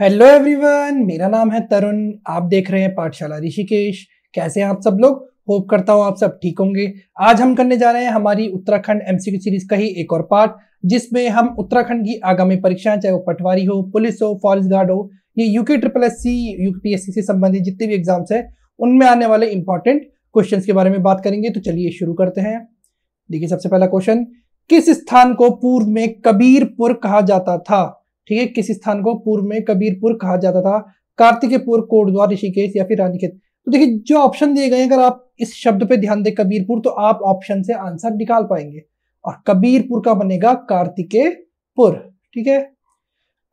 hello everyone मेरा नाम है तरुण आप देख रहे हैं पाठशाला ऋषिकेश कैसे हैं आप सब लोग होप करता हूँ आप सब ठीक होंगे आज हम करने जा रहे हैं हमारी उत्तराखंड एमसीक्यू सीरीज का ही एक और पार्ट जिसमें हम उत्तराखंड की आगामी परीक्षाएं चाहे वो पटवारी हो पुलिस हो फॉरेस्ट गार्ड हो ये UK triple S C UPSC से संबंधित जितने भी एग्जाम्स हैं उनमें आने वाले इंपॉर्टेंट क्वेश्चन के बारे में बात करेंगे तो चलिए शुरू करते हैं देखिए सबसे पहला क्वेश्चन किस स्थान को पूर्व में कबीरपुर कहा जाता था ठीक है किस स्थान को पूर्व में कबीरपुर कहा जाता था कार्तिकेयपुर कोटद्वार ऋषिकेश या फिर रानीखेत तो देखिए जो ऑप्शन दिए गए अगर आप इस शब्द पे ध्यान दें कबीरपुर तो आप ऑप्शन से आंसर निकाल पाएंगे और कबीरपुर का बनेगा कार्तिकेयपुर ठीक है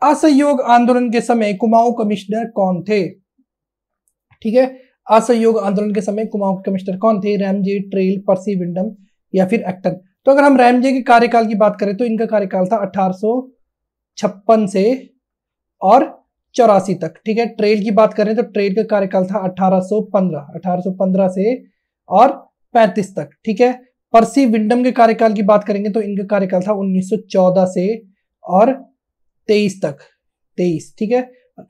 असहयोग आंदोलन के समय कुमाऊं कमिश्नर कौन थे ठीक है असहयोग आंदोलन के समय कुमाऊं के कमिश्नर कौन थे रैमजे ट्रेल परसी विंडम या फिर एक्टन तो अगर हम रैमजे के कार्यकाल की बात करें तो इनका कार्यकाल था अठारह छप्पन से और चौरासी तक ठीक है ट्रेल की बात करें तो ट्रेल का कार्यकाल था 1815 1815 से और 35 तक ठीक है परसी विंडम के कार्यकाल की बात करेंगे तो इनका कार्यकाल था 1914 से और 23 तक 23 ठीक है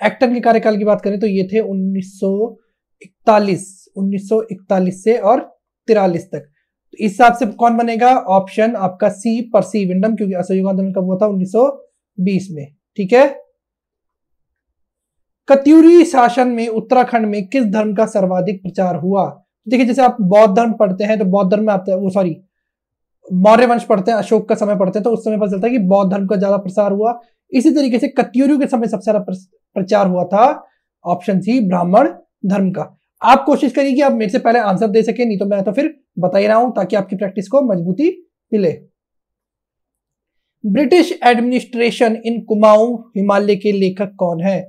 एक्टन के कार्यकाल की बात करें तो ये थे 1941 1941 से और तिरालीस तक तो इस हिसाब से कौन बनेगा ऑप्शन आपका सी परसी विंडम क्योंकि असहयोग आंदोलन कब हुआ था उन्नीस बीस में ठीक है कत्यूरी शासन में उत्तराखंड में किस धर्म का सर्वाधिक प्रचार हुआ देखिए जैसे आप बौद्ध धर्म पढ़ते हैं तो बौद्ध धर्म में आते हैं वो सॉरी मौर्य वंश पढ़ते हैं अशोक का समय पढ़ते हैं तो उस समय पता चलता है कि बौद्ध धर्म का ज्यादा प्रसार हुआ इसी तरीके से कत्यूरियों के समय सबसे ज्यादा प्रचार हुआ था ऑप्शन सी ब्राह्मण धर्म का आप कोशिश करिए कि आप मेरे से पहले आंसर दे सके नहीं तो मैं तो फिर बता ही रहा हूं ताकि आपकी प्रैक्टिस को मजबूती मिले British administration in Kumaon Himalaya के लेखक कौन है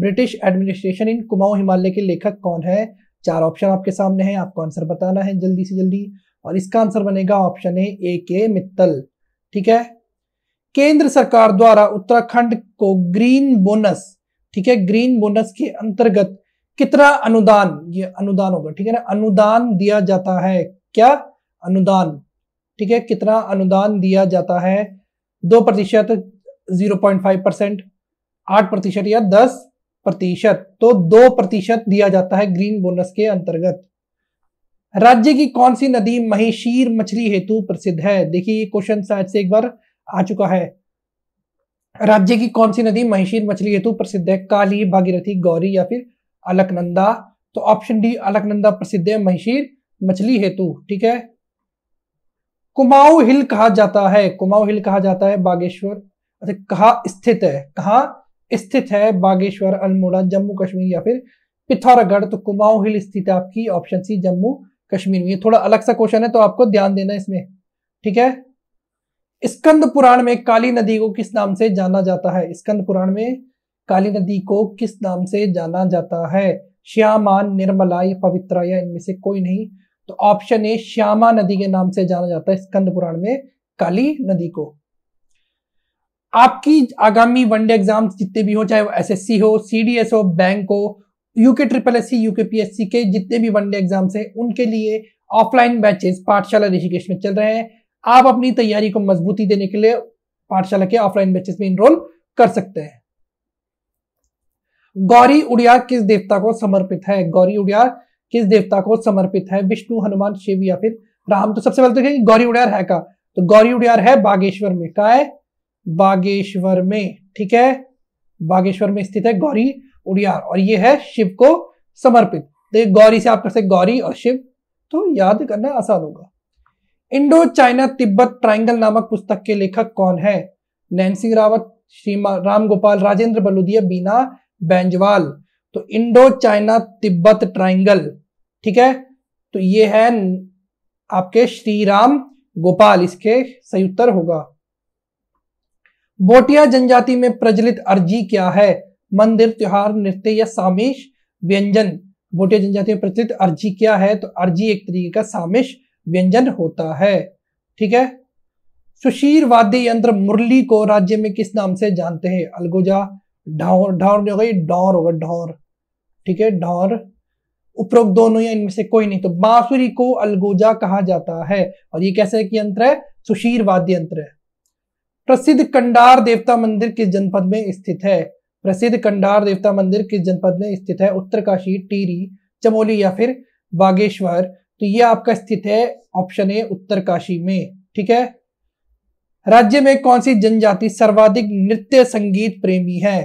British administration in Kumaon Himalaya के लेखक कौन है चार ऑप्शन आपके सामने हैं आपको आंसर बताना है जल्दी से जल्दी और इसका आंसर बनेगा ऑप्शन ए ए के मित्तल ठीक है केंद्र सरकार द्वारा उत्तराखंड को ग्रीन बोनस ठीक है ग्रीन बोनस के अंतर्गत कितना अनुदान ये अनुदान होगा ठीक है ना अनुदान दिया जाता है क्या अनुदान ठीक है कितना अनुदान दिया जाता है दो प्रतिशत जीरो पॉइंट फाइव परसेंट आठ प्रतिशत या दस प्रतिशत तो दो प्रतिशत दिया जाता है ग्रीन बोनस के अंतर्गत राज्य की कौन सी नदी महेशीर मछली हेतु प्रसिद्ध है देखिए ये क्वेश्चन शायद से एक बार आ चुका है राज्य की कौन सी नदी महेशीर मछली हेतु प्रसिद्ध है काली भागीरथी गौरी या फिर अलकनंदा तो ऑप्शन डी अलकनंदा प्रसिद्ध है महेशीर मछली हेतु ठीक है कुमाऊ हिल कहा जाता है कुमाऊ हिल कहा जाता है बागेश्वर अच्छा कहा स्थित है कहा स्थित है बागेश्वर अल्मोड़ा जम्मू कश्मीर या फिर पिथौरागढ़ तो कुमाऊ हिल स्थित है आपकी ऑप्शन सी जम्मू कश्मीर में थोड़ा अलग सा क्वेश्चन है तो आपको ध्यान देना इसमें ठीक है स्कंद पुराण में काली नदी को किस नाम से जाना जाता है स्कंद पुराण में काली नदी को किस नाम से जाना जाता है श्यामान निर्मला या पवित्रा या इनमें से कोई नहीं तो ऑप्शन ए श्यामा नदी के नाम से जाना जाता है स्कंद पुराण में काली नदी को आपकी आगामी वनडे एग्जाम जितने भी हो चाहे वो एसएससी हो सीडीएस हो बैंक हो UK triple S C UK PSC के जितने भी वनडे एग्जाम्स हैं उनके लिए ऑफलाइन बैचेस पाठशाला ऋषिकेश में चल रहे हैं आप अपनी तैयारी को मजबूती देने के लिए पाठशाला के ऑफलाइन बैचेस में इनरोल कर सकते हैं गौरी उड़िया किस देवता को समर्पित है गौरी उड़िया किस देवता को समर्पित है विष्णु हनुमान शिव या फिर राम तो सबसे पहले तो गौरी उड़ियार है का तो गौरी उड़ियार है बागेश्वर में का है बागेश्वर में ठीक है बागेश्वर में स्थित है गौरी उड़ियार और ये है शिव को समर्पित तो ये गौरी से आप कर सकते गौरी और शिव तो याद करना आसान होगा इंडो चाइना तिब्बत ट्राइंगल नामक पुस्तक के लेखक कौन है नैन सिंह रावत श्री राम गोपाल राजेंद्र बलुदिया बीना बैंजवाल तो इंडो चाइना तिब्बत ट्राइंगल ठीक है तो ये है आपके श्री राम गोपाल इसके सही उत्तर होगा बोटिया जनजाति में प्रचलित अर्जी क्या है मंदिर त्योहार नृत्य या सामिश व्यंजन बोटिया जनजाति में प्रचलित अर्जी क्या है तो अर्जी एक तरीके का सामिश व्यंजन होता है ठीक है सुशीर वाद्य यंत्र मुरली को राज्य में किस नाम से जानते हैं अलगोजा ढावर ढावर जो होगा ये होगा ढौर ठीक है ढौर उपरोक्त दोनों या इनमें से कोई नहीं तो बांसुरी को अलगोजा कहा जाता है और ये कैसे एक यंत्र है सुशीर वाद्य यंत्र है प्रसिद्ध कंडार देवता मंदिर किस जनपद में स्थित है प्रसिद्ध कंडार देवता मंदिर किस जनपद में स्थित है उत्तरकाशी टीरी चमोली या फिर बागेश्वर तो ये आपका स्थित है ऑप्शन ए उत्तरकाशी में ठीक है राज्य में कौन सी जनजाति सर्वाधिक नृत्य संगीत प्रेमी है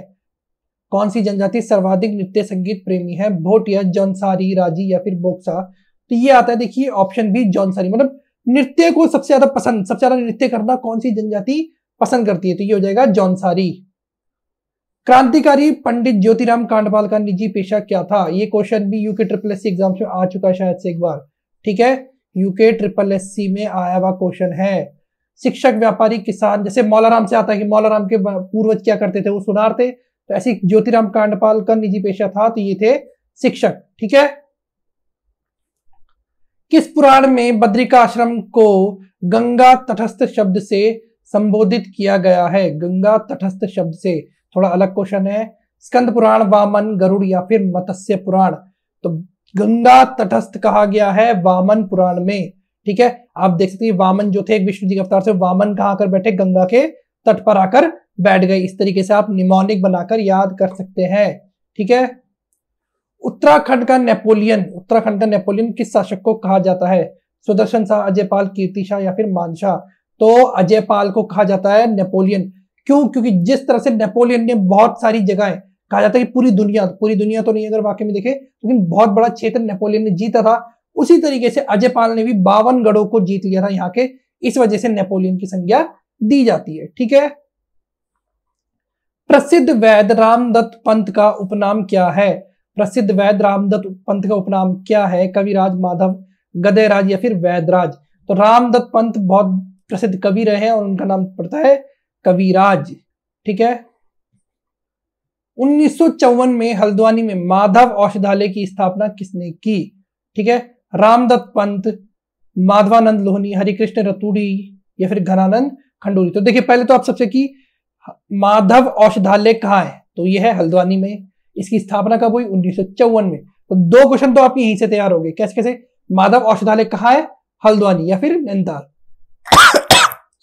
कौन सी जनजाति सर्वाधिक नृत्य संगीत प्रेमी है भोटिया जौनसारी राजी या फिर बोक्सा तो ये आता है देखिए ऑप्शन भी जौनसारी मतलब नृत्य को सबसे ज्यादा पसंद सबसे ज्यादा नृत्य करना कौन सी जनजाति पसंद करती है तो ये हो जाएगा जौनसारी क्रांतिकारी पंडित ज्योतिराम कांडपाल का निजी पेशा क्या था ये क्वेश्चन भी UK triple S C exam में आ चुका है शायद से एक बार ठीक है यूके ट्रिपल एस सी में आया हुआ क्वेश्चन है शिक्षक व्यापारी किसान जैसे मौलाराम से आता है कि मौलाराम के पूर्वज क्या करते थे वो सुनार थे तो ऐसे ज्योतिराम कांडपाल का निजी पेशा था तो ये थे शिक्षक ठीक है किस पुराण में बद्रिका आश्रम को गंगा तटस्थ शब्द से संबोधित किया गया है गंगा तटस्थ शब्द से थोड़ा अलग क्वेश्चन है स्कंद पुराण वामन गरुड़ या फिर मत्स्य पुराण तो गंगा तटस्थ कहा गया है वामन पुराण में ठीक है आप देख सकते हैं वामन जो थे एक विष्णु जी के अवतार से वामन कहाँ आकर बैठे गंगा के तट पर आकर बैठ गए इस तरीके से आप निमोनिक बनाकर याद कर सकते हैं ठीक है उत्तराखंड का नेपोलियन उत्तराखंड का नेपोलियन किस शासक को कहा जाता है सुदर्शन शाह अजयपाल कीर्ति शाह या फिर मानशाह तो अजयपाल को कहा जाता है नेपोलियन क्यों क्योंकि जिस तरह से नेपोलियन ने बहुत सारी जगह कहा जाता है कि पूरी दुनिया पूरी दुनिया तो नहीं अगर वाकई में देखे लेकिन बहुत बड़ा क्षेत्र नेपोलियन ने जीता था उसी तरीके से अजयपाल ने भी बावन गढ़ों को जीत लिया था यहाँ के इस वजह से नेपोलियन की संज्ञा दी जाती है ठीक है प्रसिद्ध वैद रामदत्त पंत का उपनाम क्या है प्रसिद्ध वैद रामदत्त पंत का उपनाम क्या है कविराज माधव गदयराज या फिर वैदराज तो रामदत्त पंत बहुत प्रसिद्ध कवि रहे हैं और उनका नाम पड़ता है कविराज ठीक है उन्नीस में हल्द्वानी में माधव औषधालय की स्थापना किसने की ठीक है रामदत्त पंत माधवानंद लोहनी हरिकृष्ण रतूड़ी या फिर घनानंद खंडूरी तो देखिए पहले तो आप सबसे की माधव औषधालय कहाँ है तो यह है हल्द्वानी में इसकी स्थापना कब हुई उन्नीस में तो दो क्वेश्चन तो आप यहीं से तैयार हो गए कैसे कैसे माधव औषधालय कहाँ है हल्द्वानी या फिर नैनताल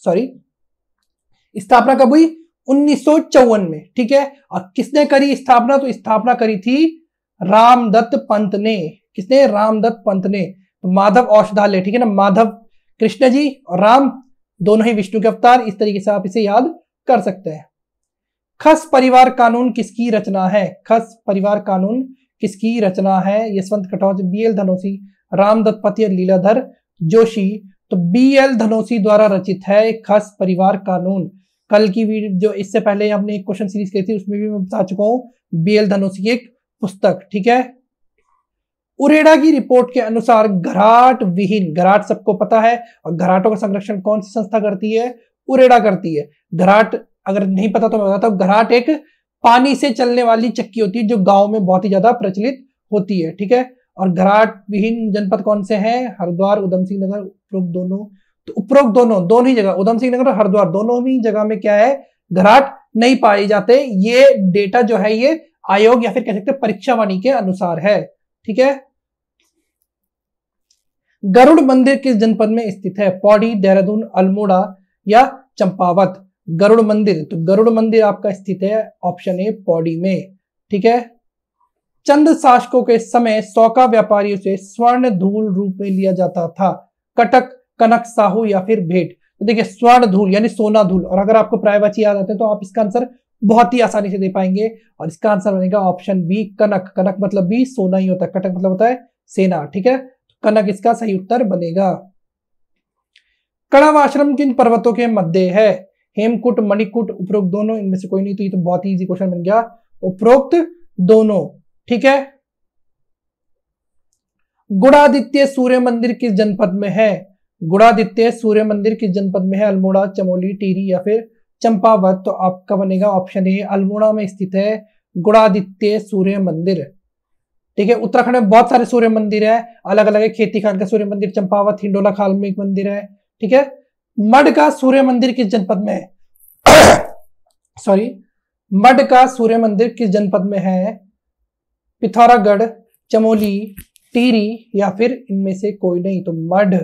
सॉरी स्थापना कब हुई उन्नीस में ठीक है और किसने करी स्थापना तो स्थापना करी थी रामदत्त पंत ने किसने रामदत्त पंत ने तो माधव औषधालय ठीक है ना माधव कृष्ण जी और राम दोनों ही विष्णु के अवतार इस तरीके से आप इसे याद कर सकते हैं खस परिवार कानून किसकी रचना है खस परिवार कानून किसकी रचना है यशवंत कटौज बी एल धनोसी रामदत्त पति और लीलाधर जोशी तो बी एल धनोसी द्वारा रचित है खस परिवार कानून कल की वीडियो जो इससे पहले हमने एक क्वेश्चन सीरीज की थी उसमें भी मैं बता चुका हूँ बी एल धनोसी की एक पुस्तक ठीक है उरेडा की रिपोर्ट के अनुसार घराट विहीन घराट सबको पता है और घराटों का संरक्षण कौन सी संस्था करती है उरेडा करती है घराट अगर नहीं पता तो मैं बताता हूँ घराट एक पानी से चलने वाली चक्की होती है जो गांव में बहुत ही ज्यादा प्रचलित होती है ठीक है और घराट विहीन जनपद कौन से हैं हरिद्वार उधम सिंह नगर उपरोक्त दोनों तो उपरोक्त दोनों दोनों ही जगह उधम सिंह नगर और हरिद्वार दोनों ही जगह में क्या है घराट नहीं पाए जाते ये डेटा जो है ये आयोग या फिर कह सकते परीक्षा वाणी के अनुसार है ठीक है गरुड़ मंदिर किस जनपद में स्थित है पौड़ी देहरादून अल्मोड़ा या चंपावत गरुड़ मंदिर तो गरुड़ मंदिर आपका स्थित है ऑप्शन ए पौड़ी में ठीक है चंद शासकों के समय सौका व्यापारियों से स्वर्ण धूल रूप में लिया जाता था कटक कनक साहू या फिर भेट तो देखिए स्वर्ण धूल यानी सोना धूल और अगर आपको प्रायवाची याद आते हैं तो आप इसका आंसर बहुत ही आसानी से दे पाएंगे और इसका आंसर बनेगा ऑप्शन बी कनक कनक मतलब भी सोना ही होता है कटक मतलब होता है सेना ठीक है तो कनक इसका सही उत्तर बनेगा कड़ाव आश्रम किन पर्वतों के मध्य है हेमकुट मणिकुट उपरोक्त दोनों इनमें से कोई नहीं तो ये तो बहुत ही इजी क्वेश्चन बन गया उपरोक्त दोनों ठीक है गुड़ादित्य सूर्य मंदिर किस जनपद में है गुड़ादित्य सूर्य मंदिर किस जनपद में है अल्मोड़ा चमोली टीरी या फिर चंपावत तो आपका बनेगा ऑप्शन ए अल्मोड़ा में स्थित है गुणादित्य सूर्य मंदिर ठीक है उत्तराखंड में बहुत सारे सूर्य मंदिर है अलग अलग है खेती खान का सूर्य मंदिर चंपावत हिंडोला खाल में एक मंदिर है ठीक है मड का सूर्य मंदिर किस जनपद में है सॉरी मड का सूर्य मंदिर किस जनपद में है पिथौरागढ़ चमोली टीरी या फिर इनमें से कोई नहीं तो मड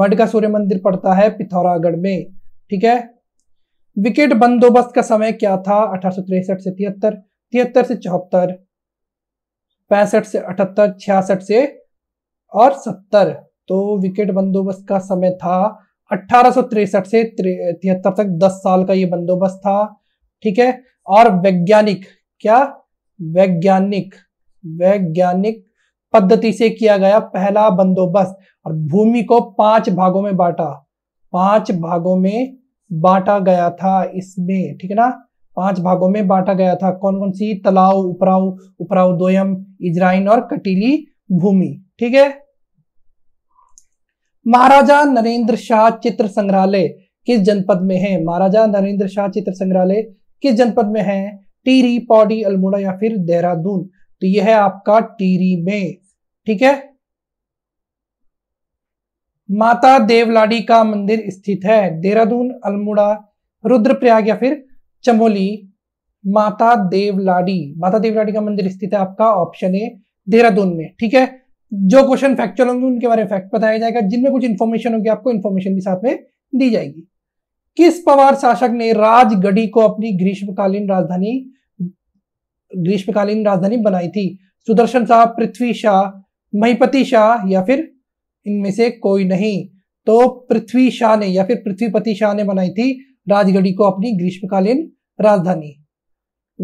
मड का सूर्य मंदिर पड़ता है पिथौरागढ़ में ठीक है विकेट बंदोबस्त का समय क्या था अठारह से तिहत्तर तिहत्तर से चौहत्तर पैंसठ से अठहत्तर छियासठ से और सत्तर तो विकेट बंदोबस्त का समय था अठारह से तिहत्तर तक दस साल का ये बंदोबस्त था ठीक है और वैज्ञानिक क्या वैज्ञानिक वैज्ञानिक पद्धति से किया गया पहला बंदोबस्त और भूमि को पांच भागों में बांटा पांच भागों में बांटा गया था इसमें ठीक है ना पांच भागों में बांटा गया था कौन कौन सी तलाव उपराऊ उपराऊ दोयम इजराइन और कटीली भूमि ठीक है महाराजा नरेंद्र शाह चित्र संग्रहालय किस जनपद में है महाराजा नरेंद्र शाह चित्र संग्रहालय किस जनपद में है टीरी पौडी अल्मोड़ा या फिर देहरादून तो यह है आपका टीरी में ठीक है माता देवलाडी का मंदिर स्थित है देहरादून अल्मोड़ा रुद्रप्रयाग या फिर चमोली माता देवलाडी माता देवलाडी का मंदिर स्थित है आपका ऑप्शन ए देहरादून में ठीक है जो क्वेश्चन फैक्चुअल होंगे उनके बारे में फैक्ट बताया जाएगा जिनमें कुछ इन्फॉर्मेशन होगी आपको इन्फॉर्मेशन भी साथ में दी जाएगी किस पवार शासक ने राजगढ़ी को अपनी ग्रीष्मकालीन राजधानी ग्रीष्मकालीन राजधानी बनाई थी सुदर्शन शाह पृथ्वी शाह महीपति शाह या फिर इनमें से कोई नहीं तो पृथ्वी शाह ने या फिर पृथ्वीपति शाह ने बनाई थी राजगढ़ी को अपनी ग्रीष्मकालीन राजधानी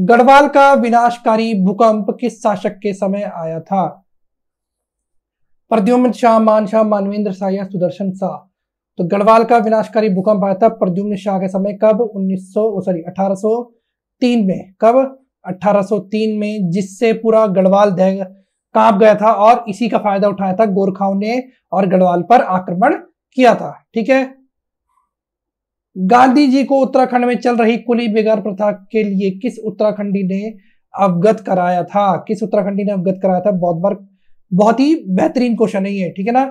गढ़वाल का विनाशकारी भूकंप किस शासक के समय आया था प्रद्युम्न शाह मान शाह मानवेंद्र शाह या सुदर्शन शाह तो गढ़वाल का विनाशकारी भूकंप आया था प्रद्युम्न शाह के समय कब उन्नीस सॉरी अठारह में कब 1803 में जिससे पूरा गढ़वाल कांप गया था और इसी का फायदा उठाया था गोरखाओं ने और गढ़वाल पर आक्रमण किया था ठीक है गांधी जी को उत्तराखंड में चल रही कुली बेगार प्रथा के लिए किस उत्तराखंडी ने अवगत कराया था किस उत्तराखंडी ने अवगत कराया था बहुत बार बहुत ही बेहतरीन क्वेश्चन है ये ठीक है ना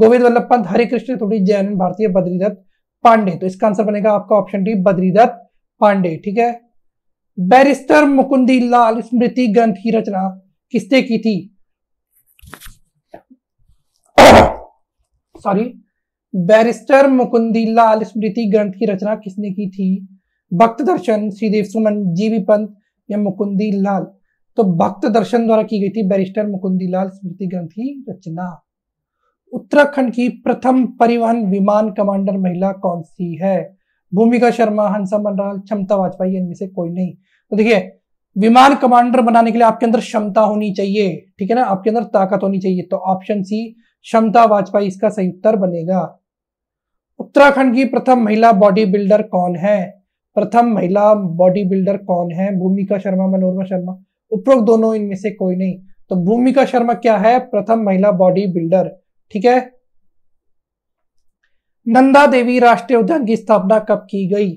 गोविंद वल्लभ पंत हरिकृष्ण थोड़ी जैन भारतीय बद्रीदत्त पांडे तो इसका आंसर बनेगा आपका ऑप्शन डी बद्रीदत्त पांडे ठीक है बैरिस्टर मुकुंदी लाल स्मृति ग्रंथ की रचना किसने की थी सॉरी बैरिस्टर मुकुंदीलाल स्मृति ग्रंथ की रचना किसने की थी भक्त दर्शन श्रीदेव सुमन जीवी पंत या मुकुंदी लाल तो भक्त दर्शन द्वारा की गई थी बैरिस्टर मुकुंदी लाल स्मृति ग्रंथ की रचना उत्तराखंड की प्रथम परिवहन विमान कमांडर महिला कौन सी है भूमिका शर्मा हंसा मनराल क्षमता वाजपेयी इनमें से कोई नहीं तो देखिए विमान कमांडर बनाने के लिए आपके अंदर क्षमता होनी चाहिए ठीक है ना आपके अंदर ताकत होनी चाहिए तो ऑप्शन सी क्षमता वाजपेयी इसका सही उत्तर बनेगा उत्तराखंड की प्रथम महिला बॉडी बिल्डर कौन है प्रथम महिला बॉडी बिल्डर कौन है भूमिका शर्मा मनोरमा शर्मा उपरोक्त दोनों इनमें से कोई नहीं तो भूमिका शर्मा क्या है प्रथम महिला बॉडी बिल्डर ठीक है नंदा देवी राष्ट्रीय उद्यान की स्थापना कब की गई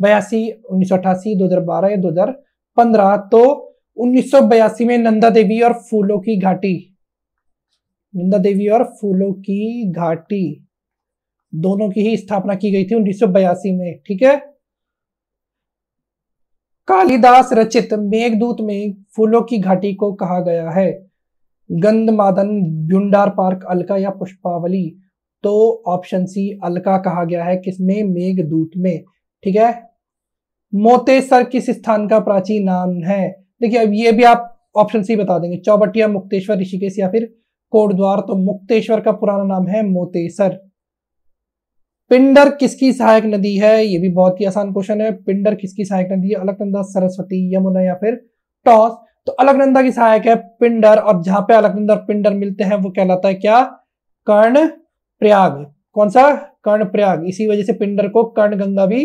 बयासी उन्नीस सौ अठासी दो हजार बारह या दो हजार पंद्रह तो उन्नीस सौ बयासी में नंदा देवी और फूलों की घाटी नंदा देवी और फूलों की घाटी दोनों की ही स्थापना की गई थी उन्नीस में ठीक है कालिदास रचित मेघदूत में फूलों की घाटी को कहा गया है गंधमादन ब्युंडार पार्क अलका या पुष्पावली तो ऑप्शन सी अलका कहा गया है किसमें मेघदूत में ठीक है मोतेसर किस स्थान का प्राचीन नाम है देखिए अब ये भी आप ऑप्शन सी बता देंगे चौबटिया मुक्तेश्वर ऋषिकेश या फिर कोटद्वार तो मुक्तेश्वर का पुराना नाम है मोतेसर पिंडर किसकी सहायक नदी है ये भी बहुत ही आसान क्वेश्चन है पिंडर किसकी सहायक नदी है अलकनंदा सरस्वती यमुना या फिर टॉस तो अलकनंदा की सहायक है पिंडर और जहां पे अलकनंदा पिंडर मिलते हैं वो कहलाता है क्या कर्ण प्रयाग कौन सा कर्ण प्रयाग इसी वजह से पिंडर को कर्ण गंगा भी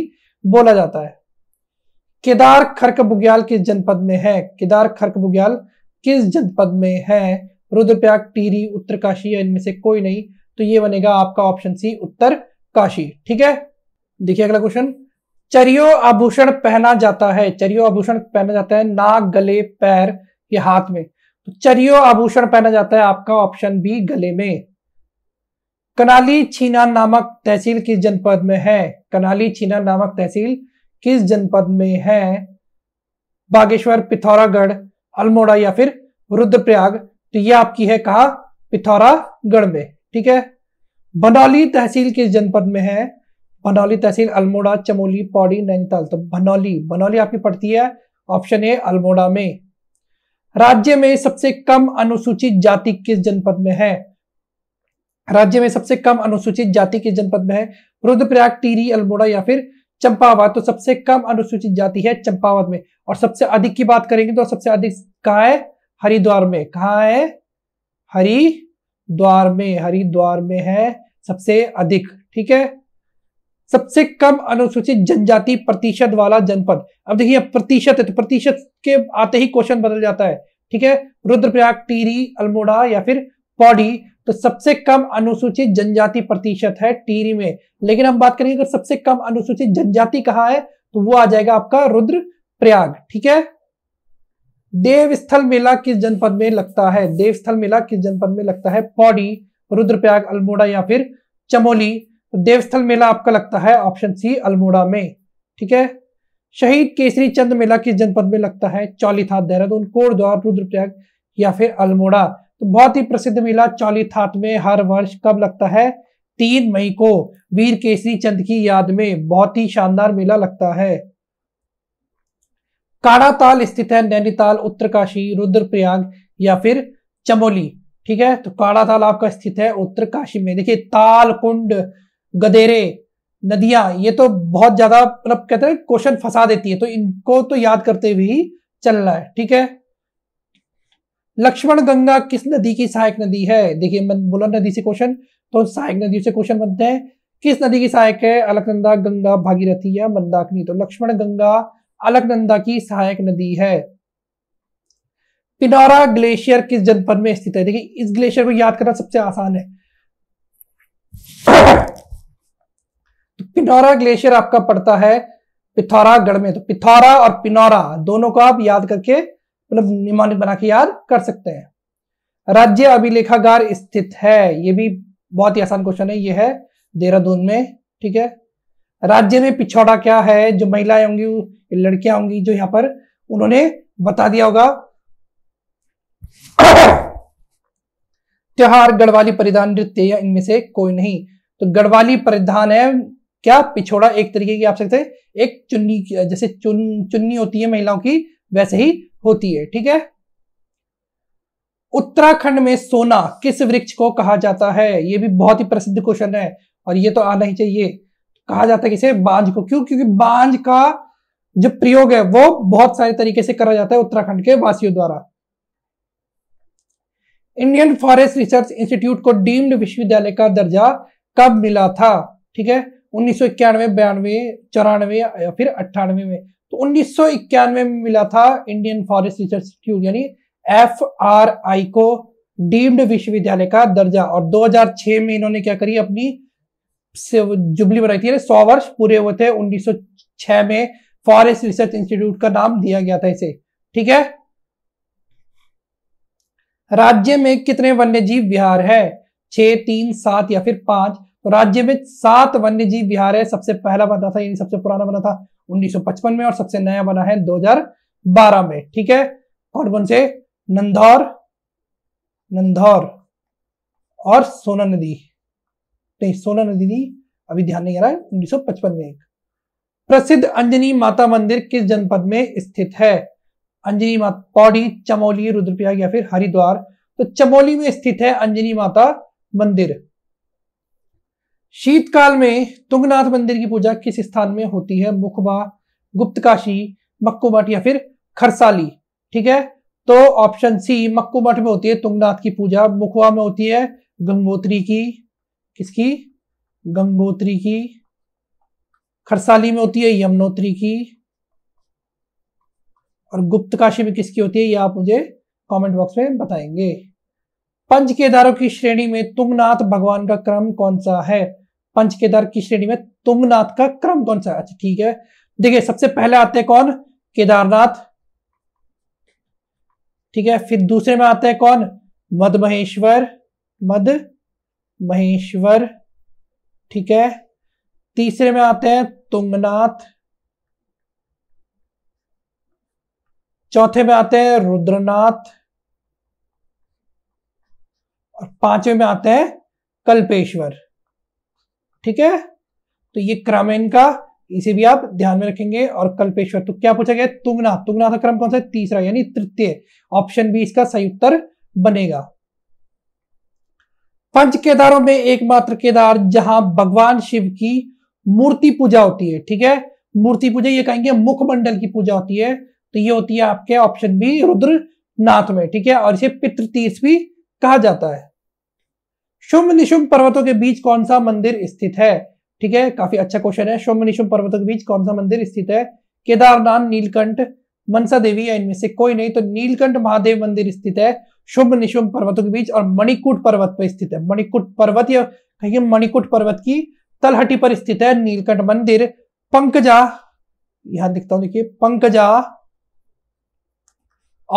बोला जाता है केदार खर्क बुग्याल किस जनपद में है केदार खर्क बुग्याल किस जनपद में है रुद्रप्रयाग टीरी उत्तरकाशी या इनमें से कोई नहीं तो ये बनेगा आपका ऑप्शन सी उत्तर काशी ठीक है देखिए अगला क्वेश्चन चरियो आभूषण पहना जाता है चरियो आभूषण पहना जाता है नाक गले पैर या हाथ में तो चरियो आभूषण पहना जाता है आपका ऑप्शन बी गले में कनाली छीना नामक तहसील किस जनपद में है कनाली छीना नामक तहसील किस जनपद में है बागेश्वर पिथौरागढ़ अल्मोड़ा या फिर रुद्रप्रयाग तो ये आपकी है कहा पिथौरागढ़ में ठीक है भनौली तहसील किस जनपद में है भनौली तहसील अल्मोड़ा चमोली पौड़ी नैनीताल तो भनौली भनौली आपकी पड़ती है ऑप्शन ए अल्मोड़ा में राज्य में सबसे कम अनुसूचित जाति किस जनपद में है राज्य में सबसे कम अनुसूचित जाति किस जनपद में है रुद्रप्रयाग टीरी अल्मोड़ा या फिर चंपावत तो सबसे कम अनुसूचित जाति है चंपावत में और सबसे अधिक की बात करेंगे तो सबसे अधिक कहा है हरिद्वार में कहा है हरिद्वार में हरिद्वार में है सबसे अधिक ठीक है सबसे कम अनुसूचित जनजाति प्रतिशत वाला जनपद अब देखिए प्रतिशत है तो प्रतिशत के आते ही क्वेश्चन बदल जाता है ठीक है रुद्रप्रयाग टीरी अल्मोड़ा या फिर पौड़ी तो सबसे कम अनुसूचित जनजाति प्रतिशत है टीरी में लेकिन हम बात करेंगे अगर सबसे कम अनुसूचित जनजाति कहा है तो वो आ जाएगा आपका रुद्रप्रयाग ठीक है देवस्थल मेला किस जनपद में लगता है देवस्थल मेला किस जनपद में लगता है पौड़ी रुद्रप्रयाग अल्मोड़ा या फिर चमोली तो देवस्थल मेला आपका लगता है ऑप्शन सी अल्मोड़ा में ठीक है शहीद केसरी चंद मेला किस जनपद में लगता है चौलीथाट देहरादून कोरद्वार रुद्रप्रयाग या फिर अल्मोड़ा तो बहुत ही प्रसिद्ध मेला चौलीथाट में हर वर्ष कब लगता है तीन मई को वीर केसरी चंद की याद में बहुत ही शानदार मेला लगता है काड़ाताल स्थित है नैनीताल उत्तरकाशी रुद्रप्रयाग या फिर चमोली ठीक है तो काड़ाताल आपका स्थित है उत्तरकाशी में देखिए ताल कुंड गदेरे नदियां ये तो बहुत ज्यादा मतलब कहते हैं क्वेश्चन फंसा देती है तो इनको तो याद करते हुए ही चलना है ठीक है लक्ष्मण गंगा किस नदी की सहायक नदी है देखिए बोला नदी से क्वेश्चन तो सहायक नदी से क्वेश्चन बनते हैं किस नदी की सहायक है अलकनंदा गंगा भागीरथी या मंदाकिनी तो लक्ष्मण गंगा अलकनंदा की सहायक नदी है पिनारा ग्लेशियर किस जनपद में स्थित है देखिए इस ग्लेशियर को याद करना सबसे आसान है तो पिनारा ग्लेशियर आपका पड़ता है पिथौरागढ़ में तो पिथौरा और पिनौरा दोनों को आप याद करके मतलब निमानित बना के याद कर सकते हैं राज्य अभिलेखागार स्थित है ये भी बहुत ही आसान क्वेश्चन है ये है देहरादून में ठीक है राज्य में पिछौड़ा क्या है जो महिलाएं होंगी लड़कियां होंगी जो यहां पर उन्होंने बता दिया होगा त्योहार गढ़वाली परिधान नृत्य या इनमें से कोई नहीं तो गढ़वाली परिधान है क्या पिछोड़ा एक तरीके की आप सकते हैं एक चुन्नी जैसे चुन चुन्नी होती है महिलाओं की वैसे ही होती है ठीक है उत्तराखंड में सोना किस वृक्ष को कहा जाता है ये भी बहुत ही प्रसिद्ध क्वेश्चन है और ये तो आना ही चाहिए कहा जाता है किसे बांझ को क्यों क्योंकि बांझ का जो प्रयोग है वो बहुत सारे तरीके से करा जाता है उत्तराखंड के वासियों द्वारा इंडियन फॉरेस्ट रिसर्च इंस्टीट्यूट को डीम्ड विश्वविद्यालय का दर्जा कब मिला था ठीक है उन्नीस सौ इक्यानवे बयानवे चौरानवे या फिर अट्ठानवे में तो उन्नीस सौ इक्यानवे में मिला था इंडियन फॉरेस्ट रिसर्च इंस्टीट्यूट यानी एफ आर आई को डीम्ड विश्वविद्यालय का दर्जा और 2006 में इन्होंने क्या करी अपनी जुबली बनाई थी सौ वर्ष पूरे हुए थे 1906 में फॉरेस्ट रिसर्च इंस्टीट्यूट का नाम दिया गया था इसे ठीक है राज्य में कितने वन्यजीव विहार है छह तीन सात या फिर पांच तो राज्य में सात वन्यजीव विहार है सबसे पहला बना था यानी सबसे पुराना बना था 1955 में और सबसे नया बना है 2012 में ठीक है कौन कौन से नंदौर नंदौर और सोना नदी नहीं सोना नदी नहीं अभी ध्यान नहीं आ रहा है उन्नीस में एक प्रसिद्ध अंजनी माता मंदिर किस जनपद में स्थित है अंजनी माता पौड़ी चमोली रुद्रप्रयाग या फिर हरिद्वार तो चमोली में स्थित है अंजनी माता मंदिर शीतकाल में तुंगनाथ मंदिर की पूजा किस स्थान में होती है मुखबा गुप्तकाशी मक्कूमठ या फिर खरसाली ठीक है तो ऑप्शन सी मक्कूमठ में होती है तुंगनाथ की पूजा मुखबा में होती है गंगोत्री की किसकी गंगोत्री की खरसाली में होती है यमुनोत्री की और गुप्त काशी में किसकी होती है ये आप मुझे कमेंट बॉक्स में बताएंगे पंच केदारों की श्रेणी में तुंगनाथ भगवान का क्रम कौन सा है पंच केदार की श्रेणी में तुंगनाथ का क्रम कौन सा है अच्छा ठीक है देखिए सबसे पहले आते हैं कौन केदारनाथ ठीक है फिर दूसरे में आते हैं कौन मद महेश्वर मद महेश्वर ठीक है तीसरे में आते हैं तुंगनाथ चौथे में आते हैं रुद्रनाथ और पांचवे में आते हैं कल्पेश्वर ठीक है तो ये क्रम है इनका इसे भी आप ध्यान में रखेंगे और कल्पेश्वर तो क्या पूछा गया तुंगनाथ तुंगनाथ का क्रम कौन सा है तीसरा यानी तृतीय ऑप्शन बी इसका सही उत्तर बनेगा पंच केदारों में एकमात्र केदार जहां भगवान शिव की मूर्ति पूजा होती है ठीक है मूर्ति पूजा ये कहेंगे मुखमंडल की पूजा होती है तो ये होती है आपके ऑप्शन बी रुद्रनाथ में ठीक है और इसे पितृतीस भी कहा जाता है शुभ निशुभ पर्वतों के बीच कौन सा मंदिर स्थित है ठीक है काफी अच्छा क्वेश्चन है शुभ निशुभ पर्वतों के बीच कौन सा मंदिर स्थित है केदारनाथ नीलकंठ मनसा देवी या इनमें से कोई नहीं तो नीलकंठ महादेव मंदिर स्थित है शुभ निशुभ पर्वतों के बीच और मणिकूट पर्वत पर स्थित है मणिकूट पर्वत या कहिए मणिकूट पर्वत की तलहटी पर स्थित है नीलकंठ मंदिर पंकजा यहां दिखता हूं देखिए पंकजा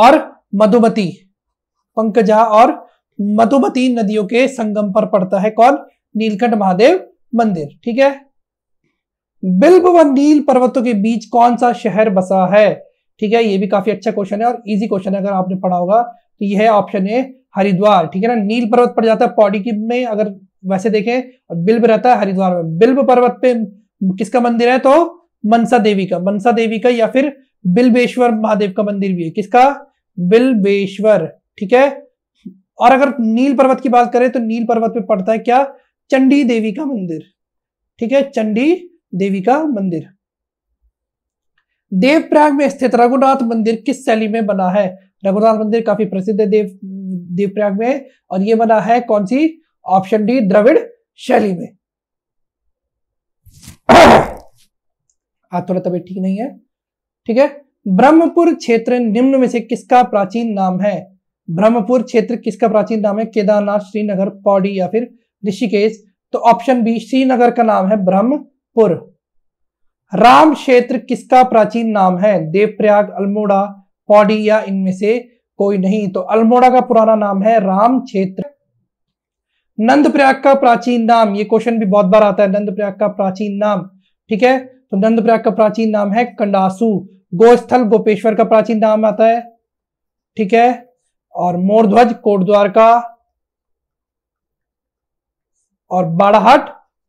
और मधुमती पंकजा और मधुमती नदियों के संगम पर पड़ता है कौन नीलकंठ महादेव मंदिर ठीक है बिल्ब व नील पर्वतों के बीच कौन सा शहर बसा है ठीक है ये भी काफी अच्छा क्वेश्चन है और इजी क्वेश्चन है अगर आपने पढ़ा होगा तो यह है ऑप्शन ए हरिद्वार ठीक है ना नील पर्वत पड़ जाता है पौड़ी में अगर वैसे देखें और बिल्ब रहता है हरिद्वार में बिल्ब पर्वत पे किसका मंदिर है तो मनसा देवी का मनसा देवी का या फिर बिल्बेश्वर महादेव का मंदिर भी है किसका बिल्बेश्वर ठीक है और अगर नील पर्वत की बात करें तो नील पर्वत पे पड़ता है क्या चंडी देवी का मंदिर ठीक है चंडी देवी का मंदिर देवप्रयाग में स्थित रघुनाथ मंदिर किस शैली में बना है रघुनाथ मंदिर काफी प्रसिद्ध है देव देवप्रयाग में और ये बना है कौन सी ऑप्शन डी द्रविड़ शैली में आज हाँ, थोड़ा तबियत ठीक नहीं है ठीक है ब्रह्मपुर क्षेत्र निम्न में से किसका प्राचीन नाम है ब्रह्मपुर क्षेत्र किसका प्राचीन नाम है केदारनाथ श्रीनगर पौड़ी या फिर ऋषिकेश तो ऑप्शन बी श्रीनगर का नाम है ब्रह्मपुर राम क्षेत्र किसका प्राचीन नाम है देवप्रयाग अल्मोड़ा पौड़ी या इनमें से कोई नहीं तो अल्मोड़ा का पुराना नाम है राम क्षेत्र प्रयाग का प्राचीन नाम ये क्वेश्चन भी बहुत बार आता है नंद प्रयाग का प्राचीन नाम ठीक है तो नंद प्रयाग का प्राचीन नाम है कंडासु गोस्थल गोपेश्वर का प्राचीन नाम आता है ठीक है और मोरध्वज कोटद्वार का और बाड़ाहट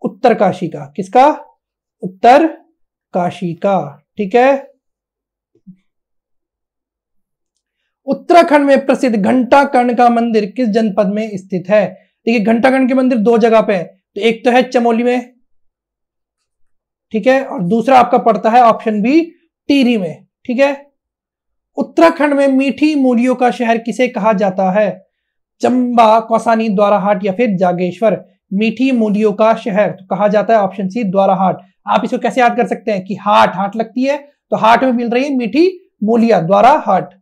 उत्तर काशी का किसका उत्तर काशी का ठीक है उत्तराखंड में प्रसिद्ध घंटा कर्ण का मंदिर किस जनपद में स्थित है देखिए घंटाघंट के मंदिर दो जगह पे है तो एक तो है चमोली में ठीक है और दूसरा आपका पड़ता है ऑप्शन बी टीरी में ठीक है उत्तराखंड में मीठी मूलियों का शहर किसे कहा जाता है चंबा कौसानी द्वाराहाट या फिर जागेश्वर मीठी मूलियों का शहर तो कहा जाता है ऑप्शन सी द्वाराहाट आप इसको कैसे याद कर सकते हैं कि हाट हाट लगती है तो हाट में मिल रही है मीठी मूलिया द्वारा हाट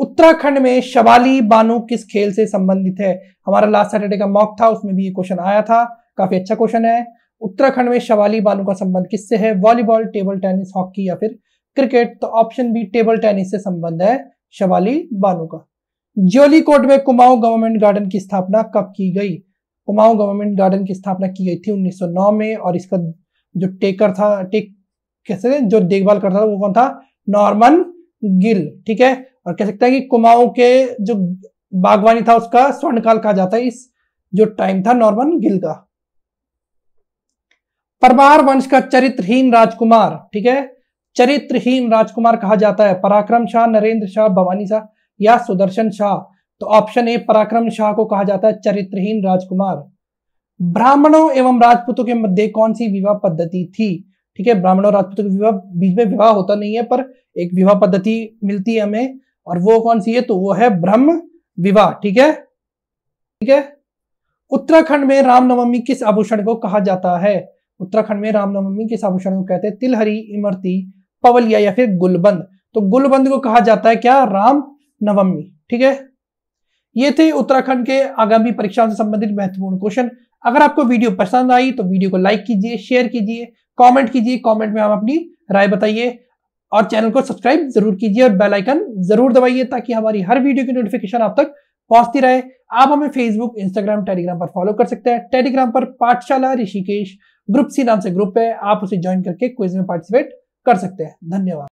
उत्तराखंड में शबाली बानो किस खेल से संबंधित है हमारा लास्ट सैटरडे का मॉक था उसमें भी ये क्वेश्चन आया था काफी अच्छा क्वेश्चन है उत्तराखंड में शबाली बानो का संबंध किससे है वॉलीबॉल टेबल टेनिस हॉकी या फिर क्रिकेट तो ऑप्शन बी टेबल टेनिस से संबंध है शबाली बानो का कोट में कुमाऊं गवर्नमेंट गार्डन की स्थापना कब की गई कुमाऊं गवर्नमेंट गार्डन की स्थापना की गई थी 1909 में और इसका जो टेकर था टेक कैसे जो देखभाल करता था वो कौन था नॉर्मन गिल ठीक है और कह सकते हैं कि कुमाऊं के जो बागवानी था उसका स्वर्णकाल कहा जाता है इस जो टाइम था नॉर्मन गिल का परमार वंश का चरित्रहीन राजकुमार ठीक है चरित्रहीन राजकुमार कहा जाता है पराक्रम शाह नरेंद्र शाह भवानी शाह या सुदर्शन शाह तो ऑप्शन ए पराक्रम शाह को कहा जाता है चरित्रहीन राजकुमार ब्राह्मणों एवं राजपूतों के मध्य कौन सी विवाह पद्धति थी ठीक है ब्राह्मणों राजपूतों के विवाह बीच में विवाह होता नहीं है पर एक विवाह पद्धति मिलती है हमें और वो कौन सी है तो वो है ब्रह्म विवाह ठीक है ठीक है उत्तराखंड में रामनवमी किस आभूषण को कहा जाता है उत्तराखंड में रामनवमी किस आभूषण को कहते हैं तिलहरी इमरती पवलिया या फिर गुलबंद तो गुलबंद को कहा जाता है क्या राम नवमी ठीक है ये थे उत्तराखंड के आगामी परीक्षाओं से संबंधित महत्वपूर्ण क्वेश्चन अगर आपको वीडियो पसंद आई तो वीडियो को लाइक कीजिए शेयर कीजिए कमेंट कीजिए कमेंट में आप अपनी राय बताइए और चैनल को सब्सक्राइब जरूर कीजिए और बेल आइकन जरूर दबाइए ताकि हमारी हर वीडियो की नोटिफिकेशन आप तक पहुंचती रहे आप हमें फेसबुक इंस्टाग्राम टेलीग्राम पर फॉलो कर सकते हैं टेलीग्राम पर पाठशाला ऋषिकेश ग्रुप सी नाम से ग्रुप है आप उसे ज्वाइन करके क्विज में पार्टिसिपेट कर सकते हैं धन्यवाद